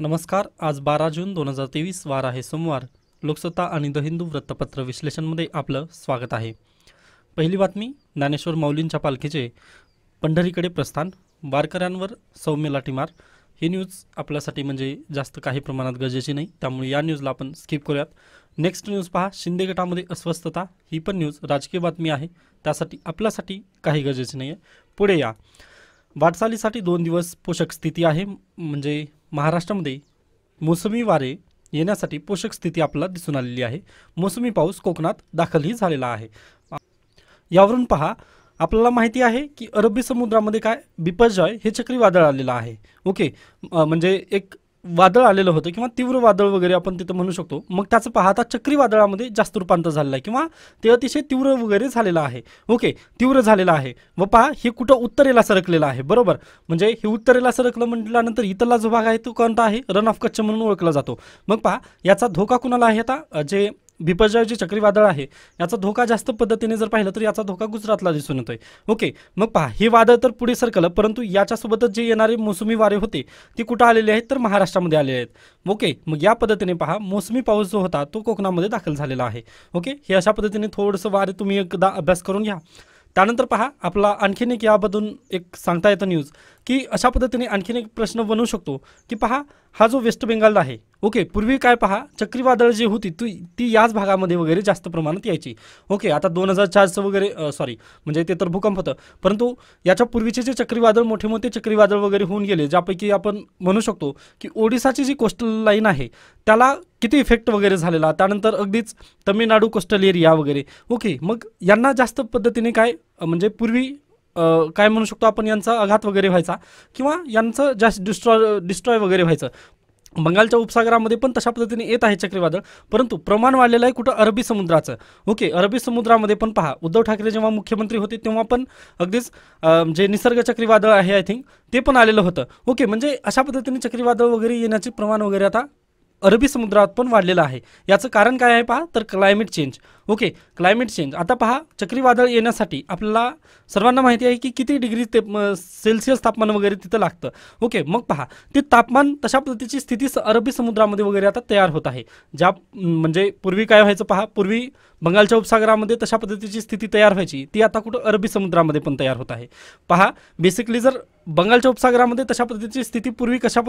नमस्कार आज बारा जून दोन हजार तेवीस वार आहे सोमवार लोकसत्ता आणि द हिंदू वृत्तपत्र विश्लेषणमध्ये आपलं स्वागत आहे पहिली बातमी ज्ञानेश्वर माऊलींच्या पालखीचे पंढरीकडे प्रस्थान वारकऱ्यांवर सौम्य लाठीमार ही न्यूज आपल्यासाठी म्हणजे जास्त काही प्रमाणात गरजेची नाही त्यामुळे या न्यूजला आपण स्किप करूयात नेक्स्ट न्यूज पहा शिंदे गटामध्ये अस्वस्थता ही पण न्यूज राजकीय बातमी आहे त्यासाठी आपल्यासाठी काही गरजेची नाही आहे पुढे या वाटचालीसाठी दोन दिवस पोषक स्थिती आहे म्हणजे महाराष्ट्रामध्ये मोसमी वारे येण्यासाठी पोषक स्थिती आपल्याला दिसून आलेली आहे मोसमी पाऊस कोकणात दाखलही झालेला आहे यावरून पहा आपल्याला माहिती आहे की अरबी समुद्रामध्ये काय बिपजॉय हे चक्रीवादळ आलेलं आहे ओके म्हणजे एक वादळ आलेलं होतं किंवा तीव्र वादळ वगैरे आपण तिथं म्हणू शकतो मग त्याचं पाहता चक्रीवादळामध्ये जास्त रूपांतर झालेलं आहे किंवा ते अतिशय तीव्र वगैरे झालेलं आहे ओके तीव्र झालेलं आहे व पहा हे कुठं उत्तरेला सरकलेलं आहे बरोबर म्हणजे हे उत्तरेला सरकलं म्हटल्यानंतर इतरला जो भाग आहे तो कोणता आहे रन ऑफ कच्छ म्हणून ओळखला जातो मग पहा याचा धोका कुणाला आहे आता जे बिपजॉय चक्रीवादळ आहे याचा धोका जास्त पद्धतीने जर पाहिलं तर याचा धोका गुजरातला दिसून येतोय ओके मग पहा हे वादळ तर पुढे सरकलं परंतु याच्यासोबतच जे येणारे मोसमी वारे होते ते कुठं आलेले आहेत तर महाराष्ट्रामध्ये आलेले आहेत ओके मग या पद्धतीने पहा मोसमी पाऊस जो होता तो कोकणामध्ये दाखल झालेला आहे ओके हे अशा पद्धतीने थोडंसं वारे तुम्ही एकदा अभ्यास करून घ्या त्यानंतर पहा आपला आणखीन एक यामधून एक सांगता येतं न्यूज की अशा पद्धतीने आणखीन एक प्रश्न बनवू शकतो की पहा हा जो वेस्ट बेंगाल आहे ओके पूर्वी काय पहा चक्रीवादळ जी होती ती ती याच भागामध्ये वगैरे जास्त प्रमाणात यायची ओके आता दोन हजार चारचं वगैरे सॉरी म्हणजे ते तर भूकंप होतं परंतु याच्या पूर्वीचे जे चक्रीवादळ मोठे मोठे चक्रीवादळ वगैरे होऊन गेले ज्यापैकी आपण म्हणू शकतो की ओडिसाची जी कोस्टल लाईन आहे त्याला किती इफेक्ट वगैरे झालेला त्यानंतर अगदीच तमिळनाडू कोस्टल एरिया वगैरे ओके मग यांना जास्त पद्धतीने काय म्हणजे पूर्वी काय म्हणू शकतो आपण यांचा आघात वगैरे व्हायचा किंवा यांचं जास्त डिस्ट्रॉय डिस्ट्रॉय वगैरे व्हायचं बंगालच्या उपसागरामध्ये पण तशा पद्धतीने येत आहे चक्रीवादळ परंतु प्रमाण वाढलेलं आहे कुठं अरबी समुद्राचं ओके अरबी समुद्रामध्ये पण पहा उद्धव ठाकरे जेव्हा मुख्यमंत्री होते तेव्हा पण अगदीच जे निसर्ग चक्रीवादळ आहे आय थिंक ते पण आलेलं होतं ओके म्हणजे अशा पद्धतीने चक्रीवादळ वगैरे येण्याचे प्रमाण वगैरे आता अरबी समुद्रात पण वाढलेलं आहे याचं कारण काय आहे पहा तर climate change okay climate change आता पहा चक्रीवादळ येण्यासाठी आपल्याला सर्वांना माहिती आहे की किती डिग्री ते सेल्सिअस तापमान वगैरे तिथं लागतं ओके मग पहा ते तापमान तशा पद्धतीची स्थिती अरबी समुद्रामध्ये वगैरे आता तयार होत आहे ज्या म्हणजे पूर्वी काय व्हायचं पहा पूर्वी बंगालच्या उपसागरामध्ये तशा पद्धतीची स्थिती तयार व्हायची ती आता कुठं अरबी समुद्रामध्ये पण तयार होत आहे पहा बेसिकली जर बंगालच्या उपसागरामध्ये तशा पद्धतीची स्थिती पूर्वी कशा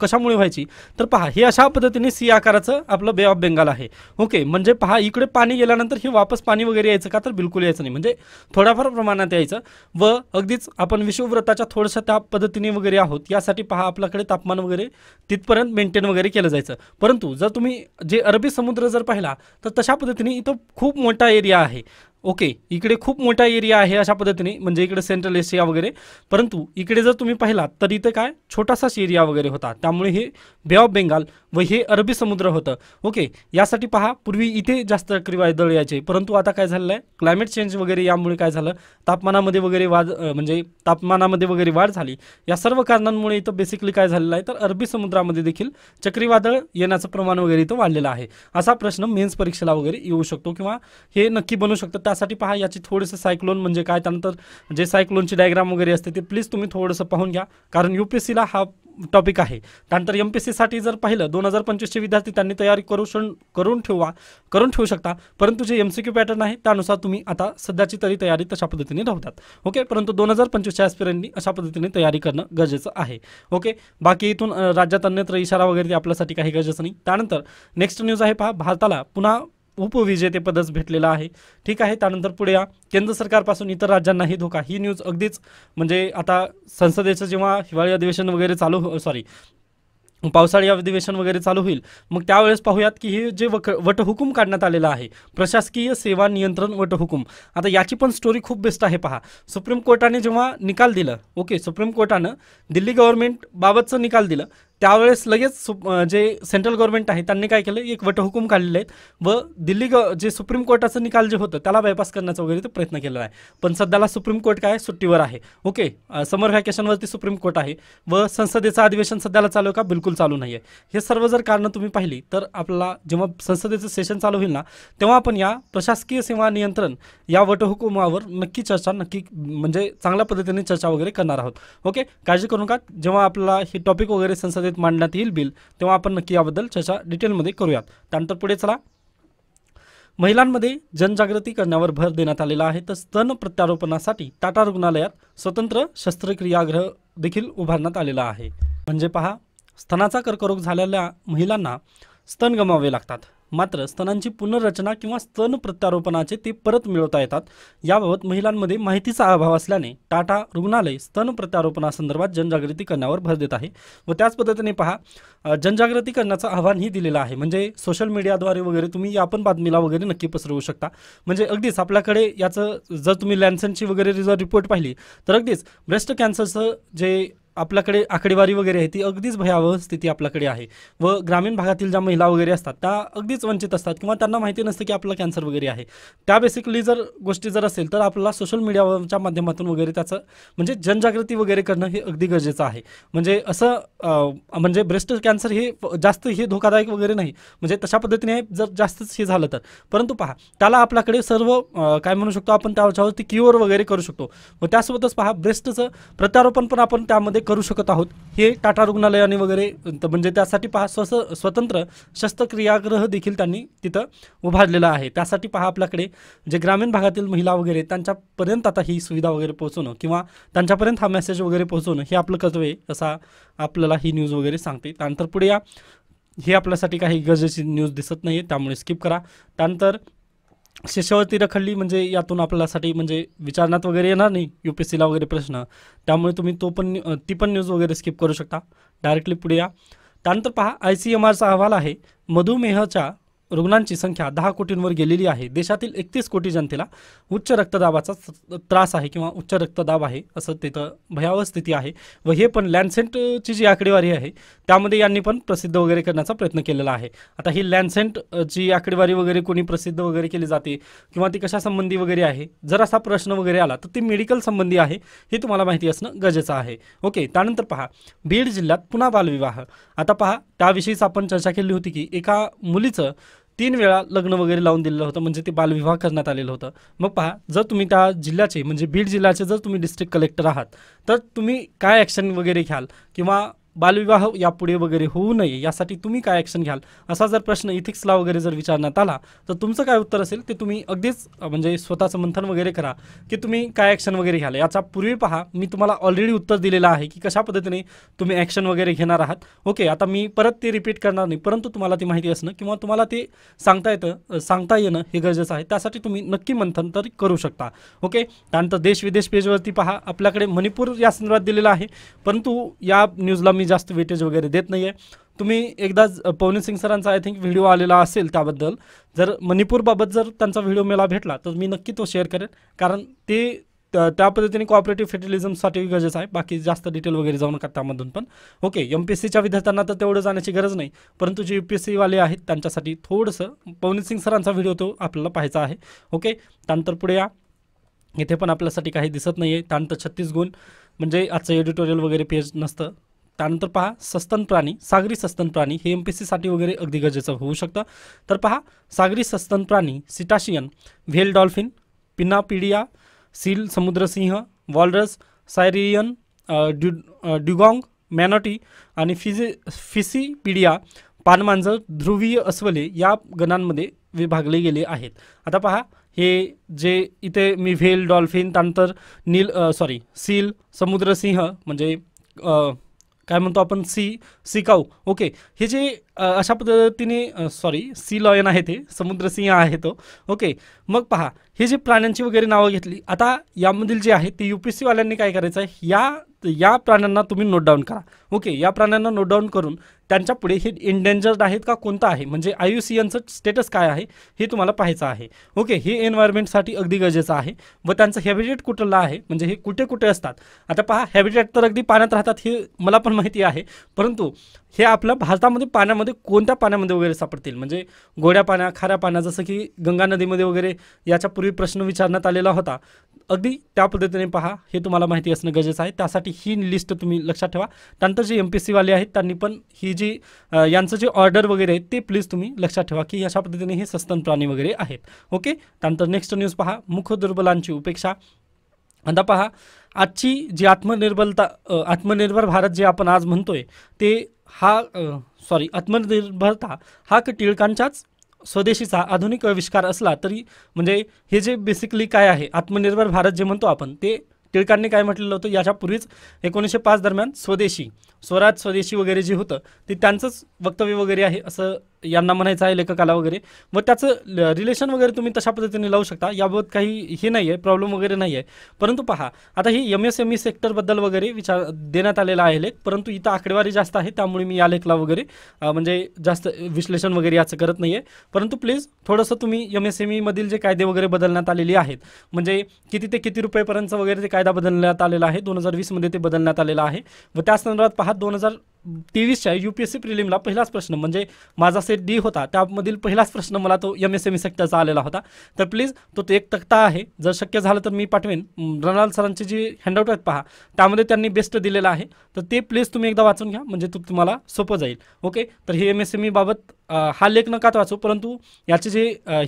कशामुळे व्हायची तर पहा हे अशा पद्धतीने सी आकाराचं आपलं बे ऑफ बेंगाल आहे ओके म्हणजे पहा इकडे पाणी गेल्यानंतर तर हे वापस पाणी वगैरे यायचं का तर बिलकुल यायचं नाही म्हणजे थोड्याफार प्रमाणात यायचं व अगदीच आपण विश्वव्रताच्या थोडंसं त्या पद्धतीने वगैरे आहोत यासाठी पहा आपल्याकडे तापमान वगैरे तिथपर्यंत मेंटेन वगैरे केलं जायचं परंतु जर तुम्ही जे अरबी समुद्र जर पाहिला तर तशा पद्धतीने इथं खूप मोठा एरिया आहे ओके इकडे खूप मोठा एरिया आहे अशा पद्धतीने म्हणजे इकडे सेंट्रल एशिया वगैरे परंतु इकडे जर तुम्ही पाहिलात तर इथं काय छोटासाच एरिया वगैरे होता त्यामुळे हे बे ऑफ बेंगाल व हे अरबी समुद्र होतं ओके यासाठी पहा पूर्वी इथे जास्त चक्रीवादळ यायचे परंतु आता काय झालं आहे क्लायमेट चेंज वगैरे यामुळे काय झालं तापमानामध्ये वगैरे वाढ म्हणजे तापमानामध्ये वगैरे वाढ झाली या सर्व कारणांमुळे इथं बेसिकली काय झालेलं आहे तर अरबी समुद्रामध्ये देखील चक्रीवादळ येण्याचं प्रमाण वगैरे इथं वाढलेलं आहे असा प्रश्न मेन्स परीक्षेला वगैरे येऊ शकतो किंवा हे नक्की बनू शकतं त्या त्यासाठी पहा याची थोडंसं सायक्लोन म्हणजे काय त्यानंतर जे सायक्लोनची डायग्राम वगैरे असते ते प्लीज तुम्ही थोडंसं पाहून घ्या कारण यू पी एस सीला हा टॉपिक आहे त्यानंतर एम पी एस सीसाठी जर पाहिलं दोन हजार पंचवीसचे विद्यार्थी त्यांनी तयारी करू शन करून ठेवा करून ठेवू शकता परंतु जे एम सी क्यू पॅटर्न आहे त्यानुसार तुम्ही आता सध्याची तरी तयारी तशा पद्धतीने राहतात ओके परंतु दोन हजार पंचवीसच्या ॲस्पिरंटनी अशा पद्धतीने तयारी करणं गरजेचं आहे ओके बाकी इथून राज्यात अन्यत्र इशारा वगैरे आपल्यासाठी काही गरजेचं नाही त्यानंतर नेक्स्ट न्यूज आहे पहा भारताला पुन्हा उपविजेतेपदच भेटलेलं आहे ठीक आहे त्यानंतर पुढे या केंद्र सरकारपासून इतर राज्यांनाही धोका ही न्यूज अगदीच म्हणजे आता संसदेचं जेव्हा हिवाळी अधिवेशन वगैरे चालू हो सॉरी पावसाळी अधिवेशन वगैरे चालू होईल मग त्यावेळेस पाहूयात की हे जे वक वटहुकूम काढण्यात आलेलं आहे प्रशासकीय सेवा नियंत्रण वटहुकूम आता याची पण स्टोरी खूप बेस्ट आहे पहा सुप्रीम कोर्टाने जेव्हा निकाल दिला ओके सुप्रीम कोर्टानं दिल्ली गव्हर्नमेंट बाबतचं निकाल दिलं त्यावेळेस लगेच जे सेंट्रल गव्हर्नमेंट आहे त्यांनी काय केलं एक वटहुकूम काढलेले आहेत व दिल्ली ग जे सुप्रीम कोर्टाचं निकाल जे होतं त्याला बायपास करण्याचा वगैरे ते प्रयत्न केलेला आहे पण सध्याला सुप्रीम कोर्ट काय सुट्टीवर आहे ओके समर व्हॅकेशनवरती सुप्रीम कोर्ट आहे व संसदेचं अधिवेशन सध्याला चालू का बिलकुल चालू नाही आहे हे सर्व जर कारणं तुम्ही पाहिली तर आपला जेव्हा संसदेचं सेशन चालू होईल ना तेव्हा आपण या प्रशासकीय सेवा नियंत्रण या वटहुकुमावर नक्की चर्चा नक्की म्हणजे चांगल्या पद्धतीने चर्चा वगैरे करणार आहोत ओके काळजी करू नका जेव्हा आपला हे टॉपिक वगैरे संसद संसदेत मांडण्यात येईल बिल तेव्हा आपण नक्की याबद्दल चर्चा डिटेलमध्ये करूयात त्यानंतर पुढे चला महिलांमध्ये जनजागृती करण्यावर भर देण्यात आलेला आहे तर स्तन प्रत्यारोपणासाठी टाटा रुग्णालयात स्वतंत्र शस्त्रक्रियागृह देखील उभारण्यात आलेला आहे म्हणजे पहा स्तनाचा कर्करोग झालेल्या महिलांना स्तन गमावे लागतात मात्र स्तनांची पुनर्रचना किंवा स्तन प्रत्यारोपणाचे ते परत मिळवता येतात याबाबत महिलांमध्ये माहितीचा अभाव असल्याने टाटा रुग्णालय स्तन प्रत्यारोपणासंदर्भात जनजागृती करण्यावर भर देत आहे व त्याच पद्धतीने पहा जनजागृती करण्याचं आव्हानही दिलेलं आहे म्हणजे सोशल मीडियाद्वारे वगैरे तुम्ही या पण बातमीला वगैरे नक्की पसरवू शकता म्हणजे अगदीच आपल्याकडे याचं जर तुम्ही लॅन्सनची वगैरे जर रिपोर्ट पाहिली तर अगदीच ब्रेस्ट कॅन्सरचं जे आपल्याकडे आकडेवारी वगैरे आहे ती अगदीच भयावह स्थिती आपल्याकडे आहे व ग्रामीण भागातील ज्या महिला वगैरे असतात त्या अगदीच वंचित असतात किंवा त्यांना माहिती नसतं की आपला कॅन्सर वगैरे आहे त्या बेसिकली जर गोष्टी जर असेल तर आपल्याला सोशल मीडियाच्या माध्यमातून वगैरे त्याचं म्हणजे जनजागृती वगैरे करणं हे अगदी गरजेचं आहे म्हणजे असं म्हणजे ब्रेस्ट कॅन्सर हे जास्त हे धोकादायक वगैरे नाही म्हणजे तशा पद्धतीने जर जास्तच हे झालं तर परंतु पहा त्याला आपल्याकडे सर्व काय म्हणू शकतो आपण त्याच्यावरती क्युअर वगैरे करू शकतो व त्यासोबतच पहा ब्रेस्टचं प्रत्यारोपण पण आपण त्यामध्ये करू शकत आहोत हे टाटा रुग्णालयाने वगैरे म्हणजे त्यासाठी पहा स्वस स्वतंत्र शस्त्रक्रियाग्रह देखील त्यांनी तिथं उभारलेला आहे त्यासाठी पहा आपल्याकडे जे ग्रामीण भागातील महिला वगैरे त्यांच्यापर्यंत आता ही सुविधा वगैरे पोहोचवणं किंवा त्यांच्यापर्यंत हा मेसेज वगैरे पोहोचवणं हे आपलं कर्तव्य असा आपल्याला ही न्यूज वगैरे सांगते त्यानंतर पुढे या हे आपल्यासाठी काही गरजेची न्यूज दिसत नाही आहे त्यामुळे स्किप करा त्यानंतर शिष्यवृत्ती रखडली म्हणजे यातून आपल्यासाठी म्हणजे विचारण्यात वगैरे येणार नाही यू पी एस सीला वगैरे प्रश्न त्यामुळे तुम्ही तो पण ती पण न्यूज वगैरे स्किप करू शकता डायरेक्टली पुढे या त्यानंतर पहा आय सी एम आरचा अहवाल आहे मधुमेहच्या रुग्णांची संख्या दहा कोटींवर गेलेली आहे देशातील एकतीस कोटी जनतेला उच्च रक्तदाबाचा त्रास आहे किंवा उच्च रक्तदाब आहे असं तिथं भयावह स्थिती आहे व हे पण लॅन्सेंटची जी आकडेवारी आहे त्यामध्ये यांनी पण प्रसिद्ध वगैरे करण्याचा प्रयत्न केलेला आहे आता ही लँडसेंट जी आकडेवारी वगैरे कोणी प्रसिद्ध वगैरे केली जाते किंवा ती कशा संबंधी वगैरे आहे जर असा प्रश्न वगैरे आला तर ती मेडिकल संबंधी आहे हे तुम्हाला माहिती असणं गरजेचं आहे ओके त्यानंतर पहा बीड जिल्ह्यात पुन्हा बालविवाह आता पहा त्याविषयीच आपण चर्चा केली होती की एका मुलीचं तीन वेळा लग्न वगैरे लावून दिलेलं होतं म्हणजे ते बालविवाह करण्यात आलेलं होतं मग पहा जर तुम्ही त्या जिल्ह्याचे म्हणजे बीड जिल्ह्याचे जर तुम्ही डिस्ट्रिक्ट कलेक्टर आहात तर तुम्ही काय ॲक्शन वगैरे घ्याल किंवा बालविवाह यापुढे वगैरे होऊ नये यासाठी तुम्ही काय ॲक्शन घ्याल असा जर प्रश्न ला वगैरे जर विचारण्यात आला तर तुमचं काय उत्तर असेल ते तुम्ही अगदीच म्हणजे स्वतःचं मंथन वगैरे करा की तुम्ही काय ॲक्शन वगैरे घ्याल याचा पूर्वी पहा मी तुम्हाला ऑलरेडी उत्तर दिलेलं आहे की कशा पद्धतीने तुम्ही ॲक्शन वगैरे घेणार आहात ओके आता मी परत ते रिपीट करणार नाही परंतु तुम्हाला ती माहिती असणं किंवा तुम्हाला ते सांगता येतं सांगता येणं हे गरजेचं आहे त्यासाठी तुम्ही नक्की मंथन तर करू शकता ओके त्यानंतर देश विदेश पेजवरती पहा आपल्याकडे मणिपूर या संदर्भात दिलेला आहे परंतु या न्यूजला मी जास्त वेटेज वगैरे देत नाही आहे तुम्ही एकदा पवनी सिंग सरांचा आय थिंक व्हिडिओ आलेला असेल त्याबद्दल जर मणिपूरबाबत जर त्यांचा व्हिडिओ मला भेटला तर मी नक्की तो शेअर करेन कारण ते त्या पद्धतीने कॉपरेटिव्ह फेडरलिझमसाठी गरजेचं आहे बाकी जास्त डिटेल वगैरे जाऊ नका त्यामधून पण ओके एम पी एस सीच्या विद्यार्थ्यांना तर तेवढं जाण्याची गरज नाही परंतु जे यू पी एस सीवाले आहेत त्यांच्यासाठी थोडंसं पवनीत सिंग सरांचा व्हिडिओ तो आपल्याला पाहायचा आहे ओके त्यानंतर पुढे या इथे पण आपल्यासाठी काही दिसत नाही आहे त्यानंतर छत्तीस गुण म्हणजे आजचं एडिटोरियल वगैरे पेज नसतं त्यानंतर पहा सस्तन प्राणी सागरी सस्तन प्राणी हे एम पी सीसाठी वगैरे अगदी गरजेचं होऊ शकतं तर पहा सागरी सस्तन प्राणी cetacean whale dolphin pinnipedia seal समुद्रसिंह वॉलरस सायरियन ड्यु ड्युगॉंग मॅनॉटी आणि फिजे फिसिपिडिया पानमांजर ध्रुवीय अस्वले या गणांमध्ये विभागले गेले आहेत आता पहा हे जे इथे मी व्हेल डॉल्फिन त्यानंतर नील सॉरी सील समुद्रसिंह म्हणजे काय म्हणतो आपण सी सिकाऊ ओके हे जे अशा पद्धतीने सॉरी सी लॉयन आहे ते समुद्र सिंह आहे तो ओके मग पहा हे जे प्राण्यांची वगैरे नावं घेतली आता यामधील जे आहे ते यू पी वाल्यांनी काय करायचं आहे या या प्राण्यांना तुम्ही नोट डाऊन करा ओके या प्राण्यांना नोट डाऊन करून त्यांच्या पुढे हे इंडेंजर्ड आहेत का कोणता आहे म्हणजे यांचं स्टेटस काय आहे हे तुम्हाला पाहायचं आहे ओके हे एन्व्हायरमेंटसाठी अगदी गरजेचं आहे व त्यांचं हॅबिटेट कुठला आहे म्हणजे हे कुठे कुठे असतात आता पहा हॅबिटेट तर अगदी पाण्यात राहतात हे मला पण माहिती आहे परंतु हे आपल्या भारतामध्ये पाण्यामध्ये कोणत्या पाण्यामध्ये वगैरे सापडतील म्हणजे गोड्या पाण्या खाऱ्या पाण्या जसं की गंगा नदीमध्ये वगैरे याच्यापूर्वी प्रश्न विचारण्यात आलेला होता अगदी त्या पद्धतीने पहा हे तुम्हाला माहिती असणं गरजेचं आहे त्यासाठी ही लिस्ट तुम्ही लक्षात ठेवा त्यानंतर जे एम पी सीवाले आहेत त्यांनी पण ही जी यांचं जे ऑर्डर वगैरे आहे ते प्लीज तुम्ही लक्षात ठेवा की अशा पद्धतीने हे सस्तन प्राणी वगैरे आहेत ओके त्यानंतर नेक्स्ट न्यूज पहा मुख दुर्बलांची उपेक्षा आता पहा आजची जी आत्मनिर्भरता आत्मनिर्भर भारत जे आपण आज म्हणतोय ते हा सॉरी आत्मनिर्भरता हा टिळकांच्याच स्वदेशीचा आधुनिक आविष्कार असला तरी म्हणजे हे जे बेसिकली काय आहे आत्मनिर्भर भारत जे म्हणतो आपण ते टिळकांनी काय म्हटलेलं होतं याच्यापूर्वीच एकोणीसशे पाच दरम्यान स्वदेशी स्वराज स्वदेशी वगैरे जे होतं ते त्यांचंच वक्तव्य वगैरे आहे असं यांना म्हणायचं आहे लेखकाला वगैरे मग त्याचं रिलेशन वगैरे तुम्ही तशा पद्धतीने लावू शकता याबाबत काही हे नाही आहे प्रॉब्लेम वगैरे नाही आहे परंतु पहा आता ही एम एस एम ई सेक्टरबद्दल वगैरे विचार देण्यात आलेला आहे लेख परंतु इथं आकडेवारी जास्त आहे त्यामुळे मी या लेखला वगैरे म्हणजे जास्त विश्लेषण वगैरे याचं करत नाही आहे परंतु प्लीज थोडंसं तुम्ही एम एस एम ईमधील e जे कायदे वगैरे बदलण्यात आलेले आहेत म्हणजे किती ते किती रुपयेपर्यंत वगैरे ते कायदा कायदा बदलण्यात आलेला आहे दोन हजार वीसमध्ये ते बदलण्यात आलेला आहे व त्या संदर्भात पहा दोन हजार तेवीसच्या यू पी एस सी प्रिलिमला पहिलाच प्रश्न म्हणजे माझा सेट डी होता त्यामधील पहिलाच प्रश्न मला तो एम एस एम ई सेक्टरचा आलेला होता तर प्लीज तो एक तक्ता आहे जर शक्य झालं तर मी पाठवेन रणाल सरांची जी हँडआउट आहेत पहा त्यामध्ये त्यांनी बेस्ट दिलेला आहे तर ते प्लीज तुम्ही एकदा वाचून घ्या म्हणजे तो तुम्हाला सोपं जाईल ओके तर हे एम एस एम ईबाबत e हा लेख नका वाचू परंतु याचे जे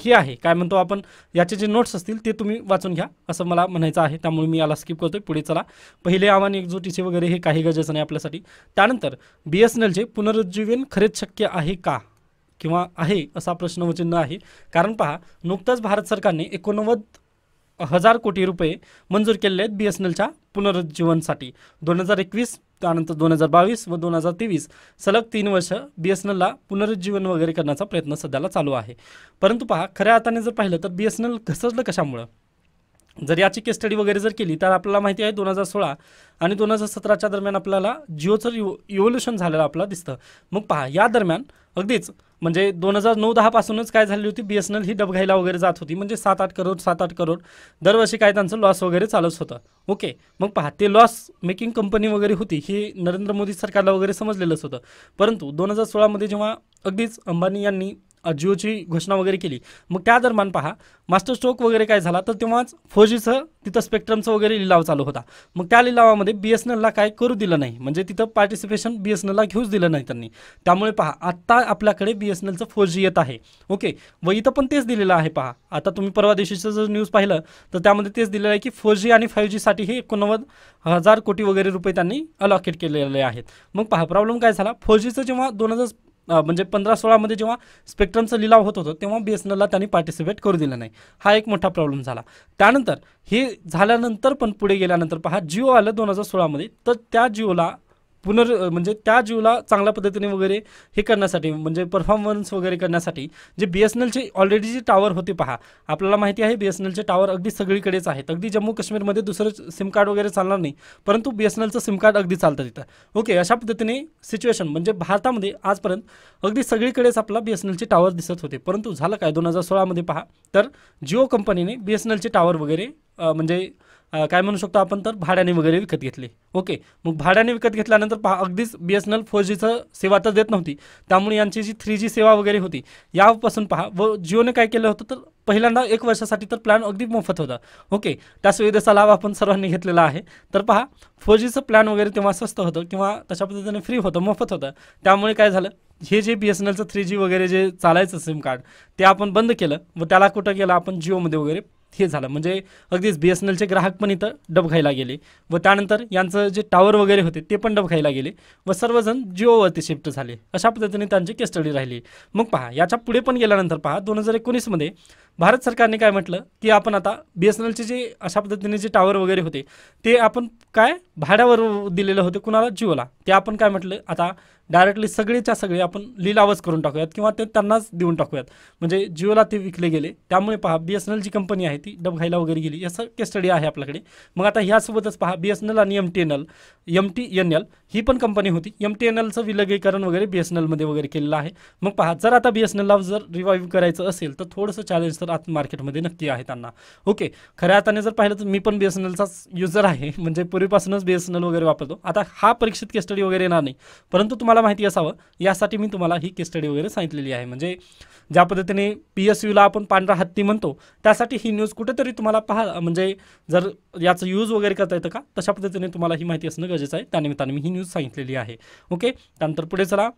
हे आहे काय म्हणतो आपण याचे जे नोट्स असतील ते तुम्ही वाचून घ्या असं मला म्हणायचं आहे त्यामुळे मी याला स्किप करतोय पुढे चला पहिले आव्हान एकजुटीचे वगैरे हे काही गरजेचं नाही आपल्यासाठी त्यानंतर बी एस एन एलचे पुनरुज्जीवन खरेच शक्य आहे का किंवा आहे असा प्रश्न वचिन्ह आहे कारण पहा नुकताच भारत सरकारने एकोणनव्वद हजार कोटी रुपये मंजूर केलेले आहेत बी एस एन एलच्या पुनरुज्जीवनसाठी दोन हजार एकवीस त्यानंतर दोन हजार बावीस व दोन हजार तेवीस सलग तीन वर्ष बी एस एन एलला पुनरुज्जीवन वगैरे करण्याचा प्रयत्न सध्याला चालू आहे परंतु पहा खऱ्या हाताने जर पाहिलं तर बी एस एन एल घसरलं कशामुळं जर याची केस स्टडी वगैरे जर केली तर आपल्याला माहिती आहे दोन हजार सोळा आणि दोन हजार सतराच्या दरम्यान आपल्याला जिओचं यु इव्होल्युशन झालेलं आपलं दिसतं मग पहा या दरम्यान अगदीच म्हणजे दोन हजार नऊ दहापासूनच काय झाली होती बी एस एन एल ही डबघायला वगैरे जात होती म्हणजे सात आठ करोड सात आठ करोड दरवर्षी काय त्यांचं लॉस वगैरे चालूच होतं ओके मग पहा ते लॉस मेकिंग कंपनी वगैरे होती ही नरेंद्र मोदी सरकारला वगैरे समजलेलंच होतं परंतु दोन हजार सोळामध्ये जेव्हा अगदीच अंबानी यांनी जिओची घोषणा वगैरे केली मग त्या दरम्यान पहा मास्टर स्ट्रोक वगैरे काय झाला तर तेव्हाच फोर जीचं तिथं स्पेक्ट्रमचं वगैरे लिलाव चालू होता मग त्या लिलावामध्ये बी एस एनला काय करू दिलं नाही म्हणजे तिथं पार्टिसिपेशन बी एस एनला घेऊच दिलं नाही त्यांनी त्यामुळे पहा आत्ता आपल्याकडे बी एस एलचं फोर जी येत आहे ओके व इथं पण तेच दिलेलं आहे पहा आता तुम्ही परवा दिवशीचं जर न्यूज पाहिलं तर त्यामध्ये तेच दिलेलं आहे की फोर जी आणि फाईव्ह जीसाठी हे एकोणनव्वद हजार कोटी वगैरे रुपये त्यांनी अलॉकेट केलेले आहेत मग पहा प्रॉब्लेम काय झाला फोर जीचं जेव्हा दोन हजार म्हणजे पंधरा सोळामध्ये जेव्हा स्पेक्ट्रमचं लिलाव होत होतं तेव्हा बी एस एन एलला त्यांनी पार्टिसिपेट करू दिलं नाही हा एक मोठा प्रॉब्लेम झाला त्यानंतर हे झाल्यानंतर पण पुढे गेल्यानंतर पहा जिओ आलं दोन हजार सोळामध्ये तर त्या जिओला पुनर् म्हणजे त्या जीवला चांगल्या पद्धतीने वगैरे हे करण्यासाठी म्हणजे परफॉर्मन्स वगैरे करण्यासाठी जे बी एस एन ऑलरेडी जे टावर होते पहा आपल्याला माहिती आहे बी एस एन एलचे टावर अगदी सगळीकडेच आहेत अगदी जम्मू काश्मीरमध्ये दुसरं सिम कार्ड वगैरे चालणार नाही परंतु बी एस एन एलचं सिम कार्ड अगदी चालतं तिथं ओके अशा पद्धतीने सिच्युएशन म्हणजे भारतामध्ये आजपर्यंत अगदी सगळीकडेच आपला बी एस एन एलचे टावर दिसत होते परंतु झालं काय दोन हजार सोळामध्ये पहा तर जिओ कंपनीने बी एस एन एलचे टावर वगैरे म्हणजे काय म्हणू शकतो आपण तर भाड्याने वगैरे विकत घेतले ओके मग भाड्याने विकत घेतल्यानंतर पहा अगदीच B S N L four जीचं सेवा तर देत नव्हती त्यामुळे यांची जी थ्री जी सेवा वगैरे होती यापासून पहा व जिओने काय केलं होतं तर पहिल्यांदा एक वर्षासाठी तर प्लॅन अगदी मोफत होता ओके त्या सुविधेचा लाभ आपण सर्वांनी घेतलेला आहे तर पहा फोर जीचं प्लॅन वगैरे तेव्हा स्वस्त होतं किंवा तशा पद्धतीने फ्री होतं मोफत होतं त्यामुळे काय झालं हे जे बी एस एन एलचं थ्री जी वगैरे जे चालायचं सिम कार्ड ते आपण बंद केलं व त्याला कुठं गेलं आपण जिओमध्ये वगैरे हे झालं म्हणजे अगदीच बी एस एन एलचे ग्राहक पण इथं डब खायला गेले व त्यानंतर यांचं जे टावर वगैरे होते ते पण डब खायला गेले व सर्वजण जिओवरती शिफ्ट झाले अशा पद्धतीने त्यांची केस स्टडी राहिली मग पहा याच्या पुढे पण गेल्यानंतर पहा दोन हजार एकोणीसमध्ये भारत सरकारने काय म्हटलं की आपण आता बी एस एन एलचे जे अशा पद्धतीने जे टावर वगैरे होते ते आपण काय भाड्यावर दिलेलं होते कुणाला जिओला ते आपण काय म्हटलं आता डायरेक्टली सगळेच्या सगळे आपण लिलावच करून टाकूयात किंवा ते त्यांनाच देऊन टाकूयात म्हणजे जिओला ते विकले गेले त्यामुळे पहा बी एस एन एल जी कंपनी आहे ती डबघाईला वगैरे गेली याचं केस स्टडी आहे आपल्याकडे मग आता ह्यासोबतच पहा बी एस एन एल आणि M T N L M T N L ही पण कंपनी होती एम टी एन एलचं विलगीकरण वगैरे बी एस एन एलमध्ये वगैरे केलेलं आहे मग पहा जर आता बी एस एन एलला जर रिवाईव्ह करायचं असेल तर थोडंसं चॅलेंज तर तर आत मार्केटमध्ये नक्की आहे त्यांना ओके खऱ्या अर्थाने जर पाहिलं तर मी पण बी एस एन एलचाच युजर आहे म्हणजे पूर्वीपासूनच बी एस एन एल वगैरे वापरतो आता हा परीक्षित केस्टडी वगैरे येणार नाही परंतु तुम्हाला माहिती असावं यासाठी मी तुम्हाला ही केस्टडी वगैरे सांगितलेली आहे म्हणजे ज्या पद्धतीने पी एस यूला आपण पांढरा हत्ती म्हणतो त्यासाठी ही न्यूज कुठेतरी तुम्हाला पहा म्हणजे जर याचं यूज वगैरे करता येतं का तशा पद्धतीने तुम्हाला ही माहिती असणं गरजेचं आहे त्यानिमित्ताने मी ही न्यूज सांगितलेली आहे ओके त्यानंतर पुढे चला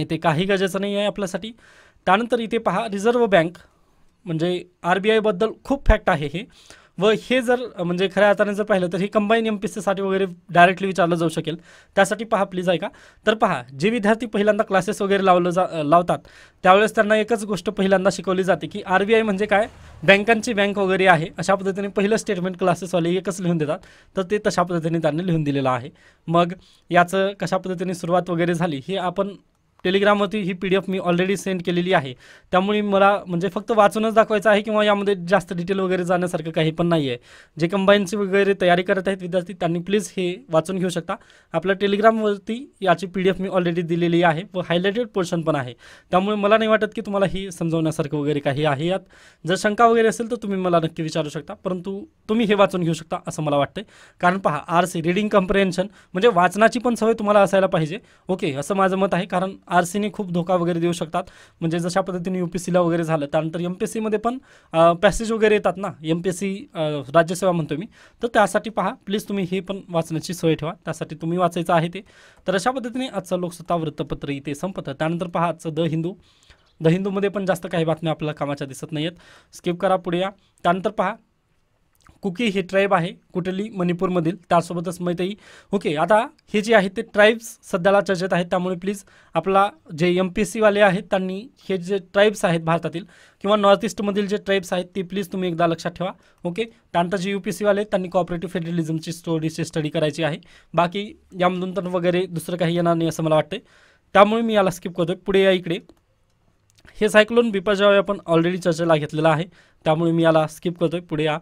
इथे काही गरजेचं नाही आहे आपल्यासाठी त्यानंतर इथे पहा रिझर्व्ह बँक म्हणजे आर बी आयबद्दल खूप फॅक्ट आहे हे व हे जर म्हणजे खऱ्या अर्थाने जर पाहिलं तर ही कंबाईन एम पी सी साठी वगैरे डायरेक्टली विचारलं जाऊ शकेल त्यासाठी पहा प्लीज आहे का तर पहा जे विद्यार्थी पहिल्यांदा क्लासेस वगैरे लावलं जा लावतात त्यावेळेस त्यांना एकच गोष्ट पहिल्यांदा शिकवली जाते की आर बी आय म्हणजे काय बँकांची बँक वगैरे आहे अशा पद्धतीने पहिलं स्टेटमेंट क्लासेसवाले एकच लिहून देतात तर ते तशा पद्धतीने त्यांनी लिहून दिलेलं आहे मग याचं कशा पद्धतीने सुरुवात वगैरे झाली हे आपण टेलिग्रामवरती ही पी डी एफ मी ऑलरेडी सेंड केलेली आहे त्यामुळे मला म्हणजे फक्त वाचूनच दाखवायचं आहे किंवा यामध्ये जास्त डिटेल वगैरे जाण्यासारखं काही पण नाही आहे जे कंबाईनची वगैरे तयारी करत आहेत विद्यार्थी त्यांनी प्लीज हे वाचून घेऊ शकता आपल्या टेलिग्रामवरती याची पी डी एफ मी ऑलरेडी दिलेली आहे व हायलायटेड पोर्शन पण आहे त्यामुळे मला नाही वाटत की तुम्हाला ही समजवण्यासारखं वगैरे काही आहे यात जर शंका वगैरे असेल तर तुम्ही मला नक्की विचारू शकता परंतु तुम्ही हे वाचून घेऊ शकता असं मला वाटतं कारण पहा आर सी रिडिंग कम्प्रेन्शन म्हणजे वाचनाची पण सवय तुम्हाला असायला पाहिजे ओके असं माझं मत आहे कारण आर खूप धोका वगैरे देऊ शकतात म्हणजे जशा पद्धतीने यू पी सीला वगैरे झालं त्यानंतर एम पी सीमध्ये पण पॅसेज वगैरे येतात ना एम पी एस सी राज्यसेवा म्हणतो मी तर त्यासाठी पहा प्लीज तुम्ही हे पण वाचण्याची सोय ठेवा त्यासाठी तुम्ही वाचायचं आहे ते तर अशा पद्धतीने आजचं लोकसत्ता वृत्तपत्र इथे संपतं त्यानंतर पहा आजचं द हिंदू द हिंदूमध्ये पण जास्त काही बातम्या आपल्याला कामाच्या दिसत नाही आहेत स्किप करा पुढे या त्यानंतर पहा कुकी ही ट्राईब आहे कुठली मणिपूरमधील त्यासोबतच आहे ओके आता हे जे आहे ते ट्राईब्स सध्याला चर्चेत आहेत त्यामुळे प्लीज आपला जे एम पी एस सीवाले आहेत त्यांनी हे जे ट्राईब्स आहेत भारतातील किंवा नॉर्थ ईस्टमधील जे ट्राईब्स आहेत ते प्लीज तुम्ही एकदा लक्षात ठेवा ओके त्यानंतर जे यू पी सीवाले आहेत त्यांनी कॉपरेटिव्ह फेडरलिझमची स्टोरीची स्टडी करायची आहे बाकी तर वगैरे दुसरं काही येणार नाही असं मला वाटते त्यामुळे मी याला स्किप करतो पुढे या इकडे हे सायक्लोन बिपाजावे आपण ऑलरेडी चर्चेला घेतलेलं आहे त्यामुळे मी याला स्किप करतो पुढे या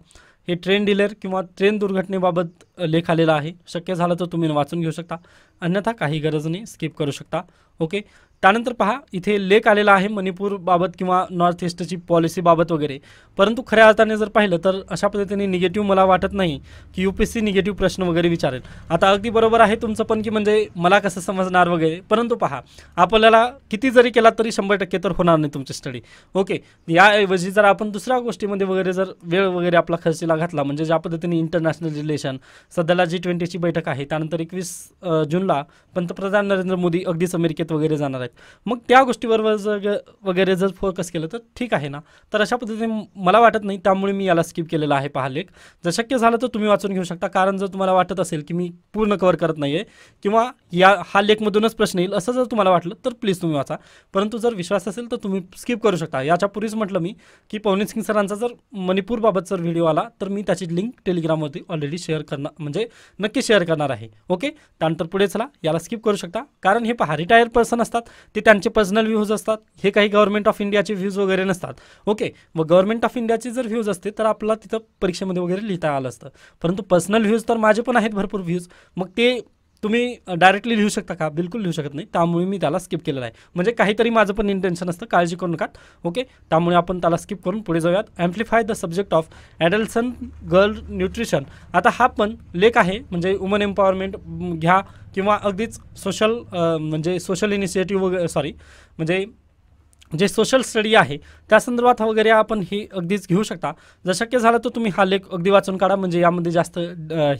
हे ट्रेन डिलेअर किंवा ट्रेन दुर्घटनेबाबत लेख आलेला आहे शक्य झालं तर तुम्ही वाचून घेऊ शकता अन्यथा काही गरज नाही स्किप करू शकता ओके त्यानंतर पहा इथे लेख आलेला आहे मणिपूरबाबत किंवा नॉर्थ ईस्टची पॉलिसीबाबत वगैरे परंतु खऱ्या अर्थाने जर पाहिलं तर अशा पद्धतीने निगेटिव्ह मला वाटत नाही की यू पी सी निगेटिव्ह प्रश्न वगैरे विचारेल आता अगदी बरोबर आहे तुमचं पण की म्हणजे मला कसं समजणार वगैरे परंतु पहा आपल्याला किती जरी केला तरी शंभर टक्के तर होणार नाही तुमची स्टडी ओके याऐवजी जर आपण दुसऱ्या गोष्टीमध्ये वगैरे जर वेळ वगैरे आपला खर्चीला घातला म्हणजे ज्या पद्धतीने इंटरनॅशनल रिलेशन सध्याला जी ट्वेंटीची बैठक आहे त्यानंतर एकवीस जूनला पंतप्रधान नरेंद्र मोदी अगदीच अमेरिकेत वगैरे जाणार आहेत मग त्या गोष्टीवर जर वगैरे जर फोकस केलं तर ठीक आहे ना तर अशा पद्धतीने मला वाटत नाही त्यामुळे मी याला स्किप केलेला आहे पहा लेख जर शक्य झालं तर तुम्ही वाचून घेऊ शकता कारण जर तुम्हाला वाटत असेल की मी पूर्ण कवर करत नाही आहे किंवा या हा लेखमधूनच प्रश्न येईल असं जर तुम्हाला वाटलं तर प्लीज तुम्ही वाचा परंतु जर विश्वास असेल तर तुम्ही स्किप करू शकता याच्यापूर्वीच म्हटलं मी की पवनी सिंग सरांचा जर मणिपूरबाबत जर व्हिडिओ आला तर मी त्याची लिंक टेलिग्रामवरती ऑलरेडी शेअर करणार म्हणजे नक्की शेअर करणार आहे ओके त्यानंतर पुढे चला याला स्किप करू शकता कारण हे पहा रिटायर्ड पर्सन असतात ते त्यांचे पर्सनल व्ह्यूज असतात हे काही गव्हर्नमेंट ऑफ इंडियाचे व्ह्यूज वगैरे नसतात ओके मग गव्हर्नमेंट ऑफ इंडियाचे जर व्ह्यूज असते तर आपला तिथं परीक्षेमध्ये वगैरे लिहिता आलं असतं परंतु पर्सनल व्ह्यूज तर माझे पण आहेत भरपूर व्ह्यूज मग ते तुम्ही डायरेक्टली लिहू शकता का बिलकुल लिहू शकत नाही त्यामुळे मी त्याला स्किप केलेला आहे म्हणजे काहीतरी माझं पण इंटेन्शन असतं काळजी करू नका ओके त्यामुळे आपण त्याला स्किप करून पुढे जाऊयात amplify the subject of adolescent girl nutrition आता हा पण लेख आहे म्हणजे वुमन एम्पॉवरमेंट घ्या किंवा अगदीच सोशल म्हणजे सोशल इनिशिएटिव्ह वगैरे सॉरी म्हणजे जे सोशल स्टडी आहे त्या संदर्भात वगैरे आपण ही अगदीच घेऊ शकता जर शक्य झालं तर तुम्ही हा लेख अगदी वाचून काढा म्हणजे यामध्ये जास्त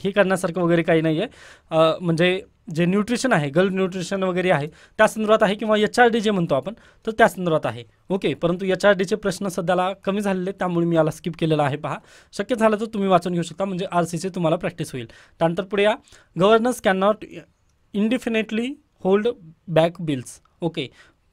हे करण्यासारखं वगैरे काही नाही आहे म्हणजे जे न्यूट्रिशन आहे गर्ल न्यूट्रिशन वगैरे आहे त्या संदर्भात आहे किंवा एच आर डी जे म्हणतो आपण तर त्या संदर्भात आहे ओके परंतु एच आर डीचे प्रश्न सध्याला कमी झालेले त्यामुळे मी याला स्किप केलेला आहे पहा शक्य झालं तर तुम्ही वाचून घेऊ शकता म्हणजे आर सी तुम्हाला प्रॅक्टिस होईल त्यानंतर पुढे या governance can not indefinitely hold back bills okay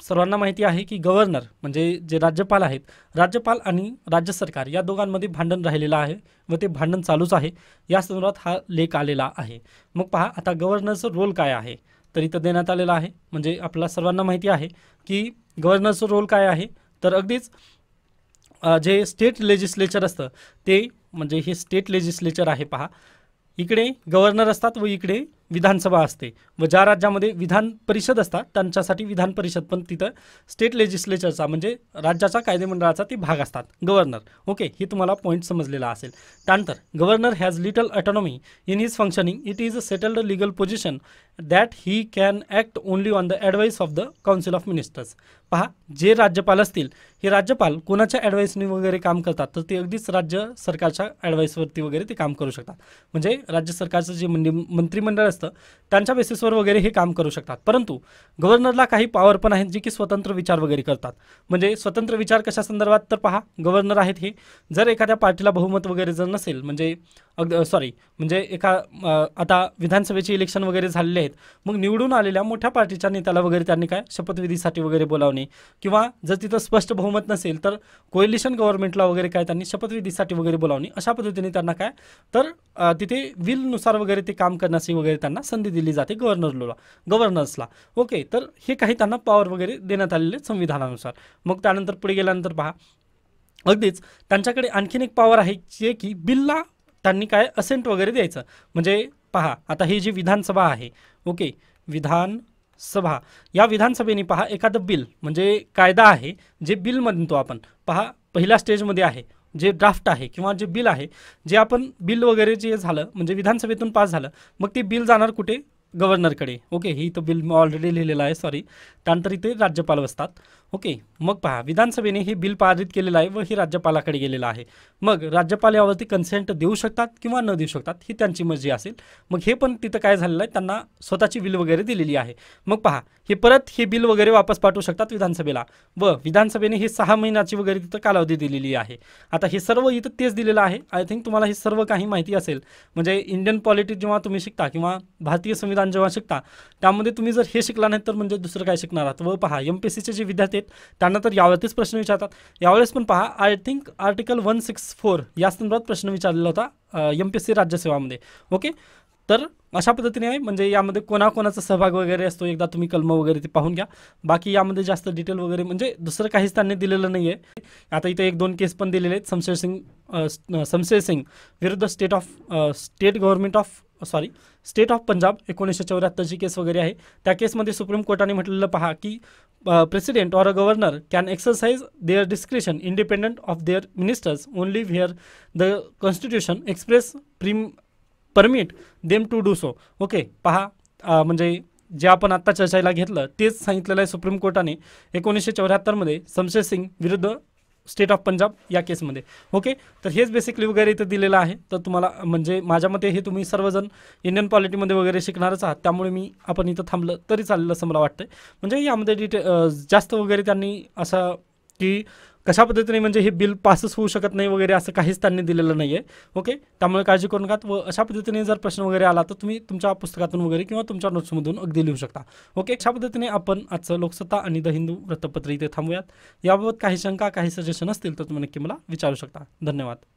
सर्वांना माहिती आहे की गव्हर्नर म्हणजे जे राज्यपाल आहेत राज्यपाल आणि राज्य सरकार या दोघांमध्ये भांडण राहिलेलं आहे व ते भांडण चालूच आहे या संदर्भात हा लेख आलेला आहे मग पहा आता गव्हर्नरचं रोल काय आहे तर इथं देण्यात आलेला आहे म्हणजे आपल्या सर्वांना माहिती आहे की गव्हर्नरचं रोल काय आहे तर अगदीच जे स्टेट लेजिस्लेचर असतं ते म्हणजे हे स्टेट लेजिस्लेचर आहे पहा इकडे गव्हर्नर असतात व इकडे विधानसभा असते व ज्या राज्यामध्ये विधान परिषद असतात त्यांच्यासाठी विधान परिषद पण तिथं स्टेट लेजिस्लेचरचा म्हणजे राज्याच्या कायदेमंडळाचा ते भाग असतात गव्हर्नर ओके हे तुम्हाला पॉईंट समजलेला असेल त्यानंतर governor has little autonomy in his functioning it is a settled legal position that he can act only on the advice of the council of ministers पहा जे राज्यपाल असतील हे राज्यपाल कोणाच्या ॲडवाईसनी वगैरे काम करतात तर ते अगदीच राज्य सरकारच्या ॲडवाईसवरती वगैरे ते काम करू शकतात म्हणजे राज्य सरकारचं जे मंडी मंत्रिमंडळ असतं त्यांच्या बेसिसवर वगैरे हे काम करू शकतात परंतु गव्हर्नरला काही पॉवर पण आहेत जे की स्वतंत्र विचार वगैरे करतात म्हणजे स्वतंत्र विचार कशा संदर्भात तर पहा गव्हर्नर आहेत हे जर एखाद्या पार्टीला बहुमत वगैरे जर नसेल म्हणजे अग सॉरी म्हणजे एका आता विधानसभेचे इलेक्शन वगैरे झालेले आहेत मग निवडून आलेल्या मोठ्या पार्टीच्या नेत्याला वगैरे त्यांनी काय शपथविधीसाठी वगैरे बोलावणे किंवा जर तिथं स्पष्ट बहुमत नसेल तर कोएलिशन गव्हर्नमेंटला वगैरे काय त्यांनी शपथविधीसाठी वगैरे बोलावणे अशा पद्धतीने त्यांना काय तर तिथे विलनुसार वगैरे ते काम करण्याची वगैरे त्यांना संधी दिली जाते गव्हर्नरला गव्हर्नर्सला ओके तर हे काही त्यांना पॉवर वगैरे देण्यात आलेले संविधानानुसार मग त्यानंतर पुढे गेल्यानंतर पहा अगदीच त्यांच्याकडे आणखीन एक पॉवर आहे जे की बिलला त्यांनी काय असेंट वगैरे द्यायचं म्हणजे पहा आता ही जी विधानसभा आहे ओके विधानसभा या विधानसभेने पहा एखादं बिल म्हणजे कायदा आहे जे बिल म्हणतो आपण पहा पहिल्या स्टेजमध्ये आहे जे ड्राफ्ट आहे किंवा जे बिल आहे जे आपण बिल वगैरे जे झालं म्हणजे विधानसभेतून पास झालं मग ते बिल जाणार कुठे गव्हर्नरकडे ओके ही तो बिल ऑलरेडी लिहिलेलं आहे सॉरी त्यानंतर इथे राज्यपाल बसतात ओके मग पहा विधानसभेने हे बिल पारित केलेलं आहे व हे राज्यपालाकडे गेलेलं आहे मग राज्यपाल यावरती कन्सेंट देऊ शकतात किंवा न देऊ शकतात ही त्यांची मर्जी असेल मग हे पण तिथं काय झालेलं आहे त्यांना स्वतःची बिल वगैरे दिलेली आहे मग पहा हे परत हे बिल वगैरे वापस पाठवू शकतात विधानसभेला व विधानसभेने हे सहा महिन्याची वगैरे तिथं कालावधी दिलेली आहे आता हे सर्व इथं तेच दिलेलं आहे आय थिंक तुम्हाला हे सर्व काही माहिती असेल म्हणजे इंडियन पॉलिटिक्स जेव्हा तुम्ही शिकता किंवा भारतीय संविधान जेव्हा शिकता त्यामध्ये तुम्ही जर हे शिकला नाही तर म्हणजे दुसरं काय शिकणार आहात व पहा एम पी सीचे जे विद्यार्थी आहेत त्यांना तर यावरतीच प्रश्न विचारतात यावेळेस पण पहा I think article one six four या संदर्भात प्रश्न विचारलेला होता एम पी एस सी राज्यसेवामध्ये ओके तर अशा पद्धतीने आहे म्हणजे यामध्ये कोणाकोणाचा सहभाग वगैरे असतो एकदा तुम्ही कलम वगैरे ते पाहून घ्या बाकी यामध्ये जास्त डिटेल वगैरे म्हणजे दुसरं काहीच त्यांनी दिलेलं नाही आहे आता इथे एक दोन केस पण दिलेले आहेत समशेर सिंग समशेर सिंग विरुद्ध state of state government of sorry state of Punjab एकोणीसशे चौऱ्याहत्तरची केस वगैरे आहे त्या केसमध्ये सुप्रीम कोर्टाने म्हटलेलं पहा की president or governor can exercise their description independent of their ministers only where the constitution express प्रीम permit them to do so okay पहा uh, म्हणजे जे आपण आत्ता चर्चेला घेतलं तेच सांगितलेलं आहे सुप्रीम कोर्टाने एकोणीसशे चौऱ्याहत्तरमध्ये समशेर सिंग विरुद्ध स्टेट ऑफ पंजाब या केसमध्ये ओके तर हेच बेसिकली वगैरे इथं दिलेलं आहे तर तुम्हाला म्हणजे माझ्या मते हे तुम्ही सर्वजण इंडियन पॉलिटीमध्ये वगैरे शिकणारच आहात त्यामुळे मी आपण इथं थांबलं तरी चाललं असं मला वाटतं म्हणजे यामध्ये डिटे जास्त वगैरे त्यांनी असं की कशा पद्धतीने म्हणजे हे बिल पासच होऊ शकत नाही वगैरे असं काहीच त्यांनी दिलेलं नाही आहे ओके त्यामुळे काळजी करू नका व अशा पद्धतीने जर प्रश्न वगैरे आला तर तुम्ही तुमच्या पुस्तकातून वगैरे किंवा तुमच्या नोट्समधून अगदी लिहू शकता ओके अशा पद्धतीने आपण आजचं लोकसत्ता आणि द हिंदू वृत्तपत्र इथे थांबूयात याबाबत काही शंका काही सजेशन असतील तर तुम्ही नक्की मला विचारू शकता धन्यवाद